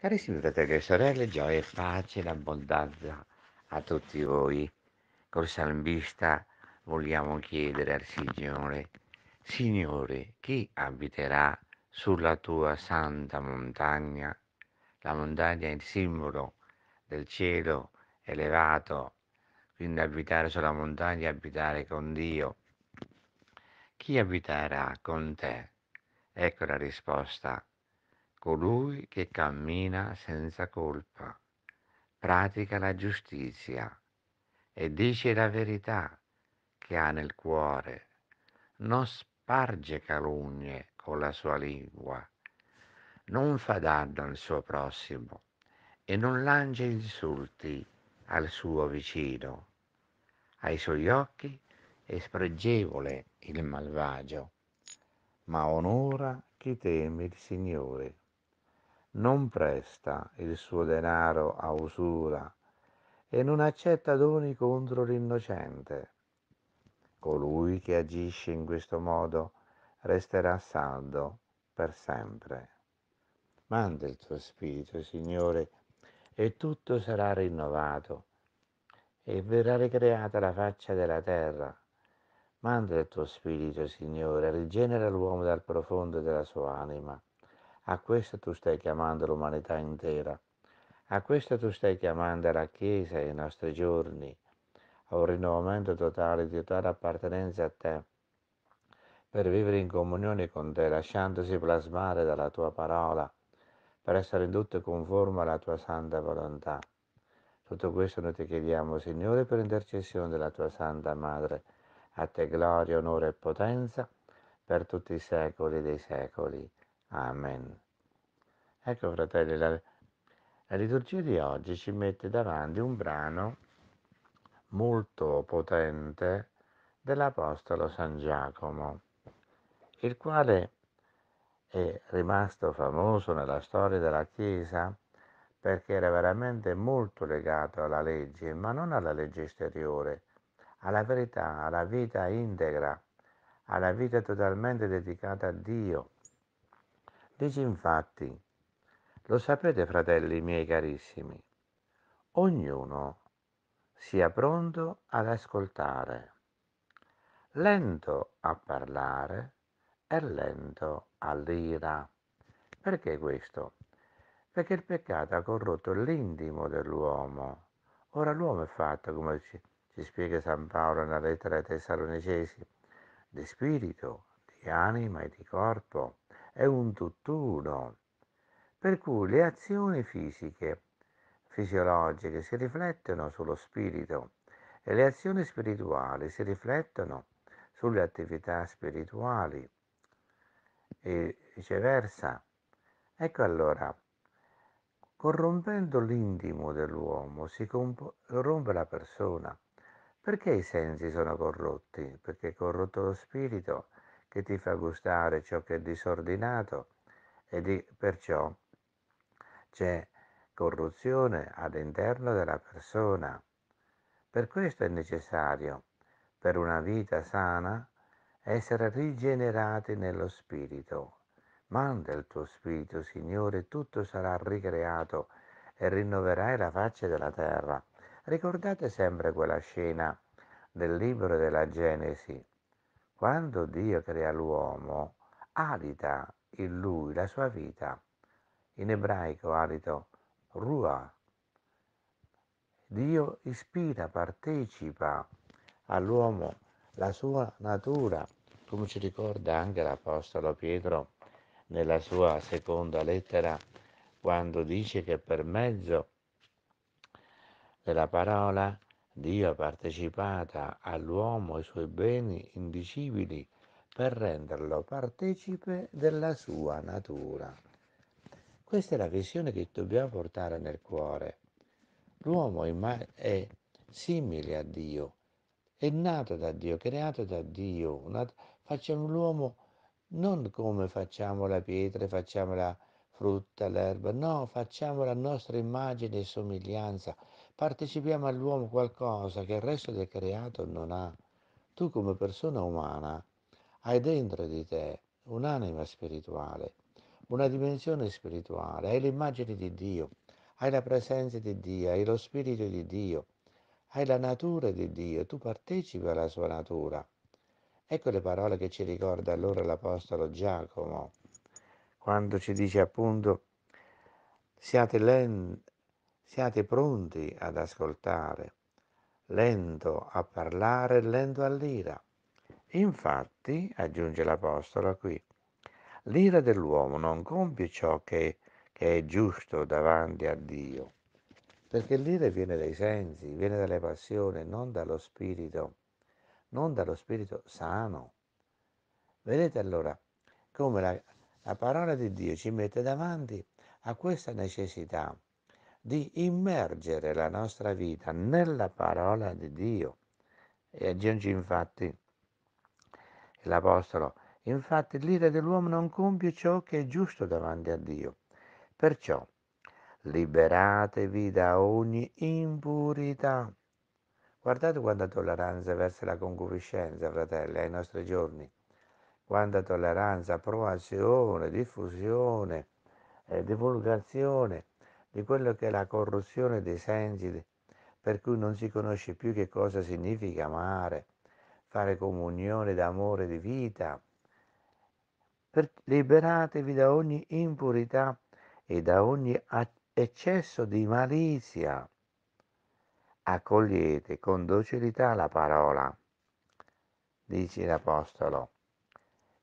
Carissimi fratelli e sorelle, gioia e pace e abbondanza a tutti voi. Col salmista vogliamo chiedere al Signore, Signore, chi abiterà sulla tua santa montagna? La montagna è il simbolo del cielo elevato, quindi abitare sulla montagna è abitare con Dio. Chi abiterà con te? Ecco la risposta colui che cammina senza colpa, pratica la giustizia e dice la verità che ha nel cuore, non sparge calunnie con la sua lingua, non fa danno al suo prossimo e non lancia insulti al suo vicino. Ai suoi occhi è spregevole il malvagio, ma onora chi teme il Signore non presta il suo denaro a usura e non accetta doni contro l'innocente. Colui che agisce in questo modo resterà saldo per sempre. Manda il tuo spirito, Signore, e tutto sarà rinnovato e verrà ricreata la faccia della terra. Manda il tuo spirito, Signore, rigenera l'uomo dal profondo della sua anima a questo tu stai chiamando l'umanità intera. A questo tu stai chiamando la Chiesa e i nostri giorni, a un rinnovamento totale di totale appartenenza a te, per vivere in comunione con te, lasciandosi plasmare dalla tua parola, per essere indotto conforme alla tua santa volontà. Tutto questo noi ti chiediamo, Signore, per intercessione della tua Santa Madre. A te gloria, onore e potenza per tutti i secoli dei secoli. Amen. Ecco fratelli, la, la liturgia di oggi ci mette davanti un brano molto potente dell'Apostolo San Giacomo, il quale è rimasto famoso nella storia della Chiesa perché era veramente molto legato alla legge, ma non alla legge esteriore, alla verità, alla vita integra, alla vita totalmente dedicata a Dio. Dice infatti, lo sapete fratelli miei carissimi, ognuno sia pronto ad ascoltare, lento a parlare e lento all'ira. Perché questo? Perché il peccato ha corrotto l'intimo dell'uomo. Ora l'uomo è fatto, come ci, ci spiega San Paolo nella lettera ai Tessalonicesi, di spirito, di anima e di corpo è un tutt'uno. Per cui le azioni fisiche, fisiologiche si riflettono sullo spirito e le azioni spirituali si riflettono sulle attività spirituali e viceversa. Ecco allora, corrompendo l'intimo dell'uomo si corrompe la persona. Perché i sensi sono corrotti? Perché è corrotto lo spirito che ti fa gustare ciò che è disordinato e di, perciò c'è corruzione all'interno della persona. Per questo è necessario, per una vita sana, essere rigenerati nello Spirito. Manda il tuo Spirito, Signore, tutto sarà ricreato e rinnoverai la faccia della terra. Ricordate sempre quella scena del libro della Genesi, quando Dio crea l'uomo, alita in lui la sua vita. In ebraico alito ruah. Dio ispira, partecipa all'uomo la sua natura, come ci ricorda anche l'Apostolo Pietro nella sua seconda lettera, quando dice che per mezzo della parola Dio ha partecipato all'uomo i suoi beni indicibili per renderlo partecipe della sua natura. Questa è la visione che dobbiamo portare nel cuore. L'uomo è simile a Dio, è nato da Dio, creato da Dio. Facciamo l'uomo non come facciamo la pietra, facciamo la frutta, l'erba, no, facciamo la nostra immagine e somiglianza Partecipiamo all'uomo qualcosa che il resto del creato non ha. Tu come persona umana hai dentro di te un'anima spirituale, una dimensione spirituale, hai l'immagine di Dio, hai la presenza di Dio, hai lo spirito di Dio, hai la natura di Dio, tu partecipi alla sua natura. Ecco le parole che ci ricorda allora l'Apostolo Giacomo, quando ci dice appunto siate lenti Siate pronti ad ascoltare, lento a parlare, lento all'ira. Infatti, aggiunge l'Apostolo qui, l'ira dell'uomo non compie ciò che, che è giusto davanti a Dio, perché l'ira viene dai sensi, viene dalle passioni, non dallo spirito, non dallo spirito sano. Vedete allora come la, la parola di Dio ci mette davanti a questa necessità di immergere la nostra vita nella parola di Dio. E aggiunge infatti l'Apostolo, infatti l'ira dell'uomo non compie ciò che è giusto davanti a Dio. Perciò liberatevi da ogni impurità. Guardate quanta tolleranza verso la concupiscenza, fratelli, ai nostri giorni. Quanta tolleranza, approvazione, diffusione, eh, divulgazione di quello che è la corruzione dei sensi, per cui non si conosce più che cosa significa amare, fare comunione d'amore di vita. Per, liberatevi da ogni impurità e da ogni eccesso di malizia. Accogliete con docilità la parola, dice l'Apostolo,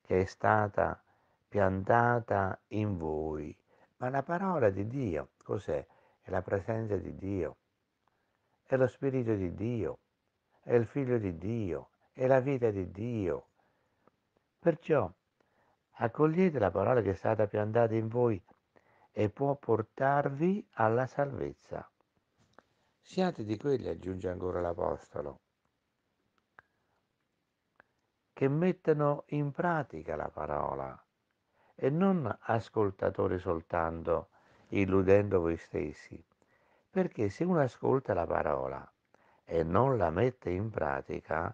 che è stata piantata in voi ma la parola di Dio cos'è? È la presenza di Dio, è lo Spirito di Dio, è il Figlio di Dio, è la vita di Dio. Perciò accogliete la parola che è stata piantata in voi e può portarvi alla salvezza. Siate di quelli, aggiunge ancora l'Apostolo, che mettono in pratica la parola e non ascoltatori soltanto, illudendo voi stessi. Perché se uno ascolta la parola e non la mette in pratica,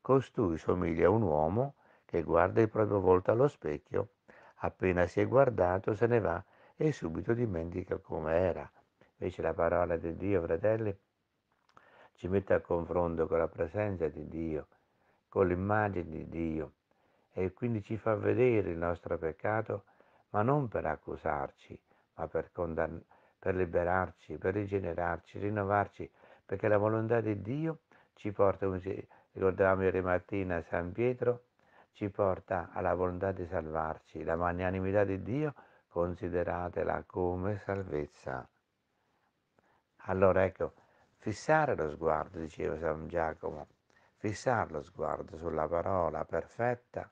costui somiglia a un uomo che guarda il proprio volto allo specchio, appena si è guardato se ne va e subito dimentica come era. Invece la parola di Dio, fratelli, ci mette a confronto con la presenza di Dio, con l'immagine di Dio, e quindi ci fa vedere il nostro peccato, ma non per accusarci, ma per, condann- per liberarci, per rigenerarci, rinnovarci, perché la volontà di Dio ci porta, come ricordavamo ieri mattina San Pietro, ci porta alla volontà di salvarci. La magnanimità di Dio consideratela come salvezza. Allora ecco, fissare lo sguardo, diceva San Giacomo, fissare lo sguardo sulla parola perfetta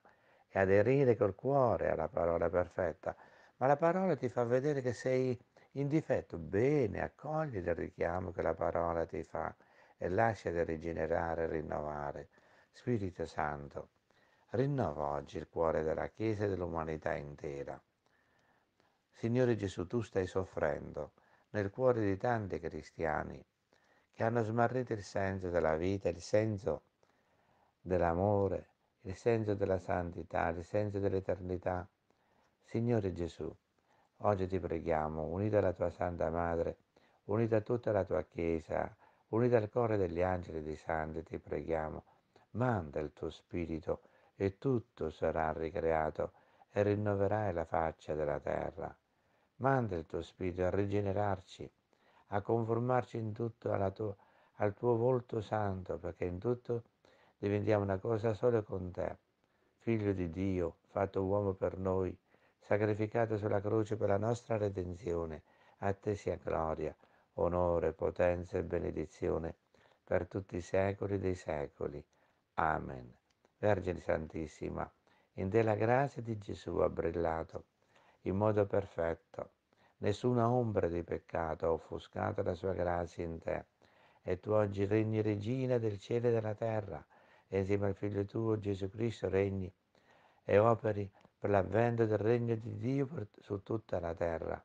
e aderire col cuore alla parola perfetta, ma la parola ti fa vedere che sei in difetto. Bene, accogli il richiamo che la parola ti fa e lasciati rigenerare e rinnovare. Spirito Santo, rinnova oggi il cuore della Chiesa e dell'umanità intera. Signore Gesù, tu stai soffrendo nel cuore di tanti cristiani che hanno smarrito il senso della vita, il senso dell'amore, il senso della santità, il senso dell'eternità. Signore Gesù, oggi ti preghiamo, unita alla tua Santa Madre, unita a tutta la tua Chiesa, unita al cuore degli angeli e dei santi, ti preghiamo, manda il tuo Spirito e tutto sarà ricreato e rinnoverai la faccia della terra. Manda il tuo Spirito a rigenerarci, a conformarci in tutto tua, al tuo volto santo, perché in tutto diventiamo una cosa sola con te, figlio di Dio, fatto uomo per noi, sacrificato sulla croce per la nostra redenzione, a te sia gloria, onore, potenza e benedizione per tutti i secoli dei secoli. Amen. Vergine Santissima, in te la grazia di Gesù ha brillato in modo perfetto. Nessuna ombra di peccato ha offuscato la sua grazia in te. E tu oggi regni regina del cielo e della terra, e insieme al Figlio tuo Gesù Cristo regni e operi per l'avvento del regno di Dio per, su tutta la terra.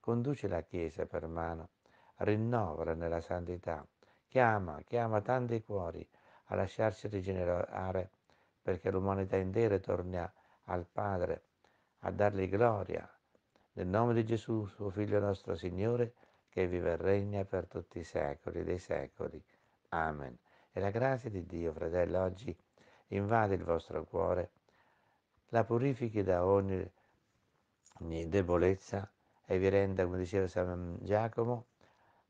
Conduci la Chiesa per mano, rinnovala nella santità, chiama, chiama tanti cuori a lasciarsi rigenerare perché l'umanità intera torni al Padre a dargli gloria. Nel nome di Gesù, suo Figlio nostro Signore, che vive e regna per tutti i secoli dei secoli. Amen. E la grazia di Dio, fratello, oggi invade il vostro cuore, la purifichi da ogni, ogni debolezza e vi renda, come diceva San Giacomo,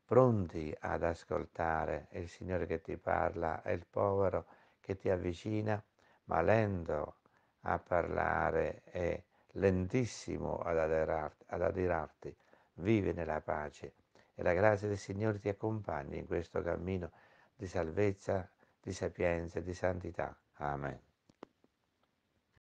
pronti ad ascoltare il Signore che ti parla e il povero che ti avvicina, ma lento a parlare e lentissimo ad adirarti, ad adirarti. Vive nella pace e la grazia del Signore ti accompagni in questo cammino di salvezza, di sapienza, di santità. Amen.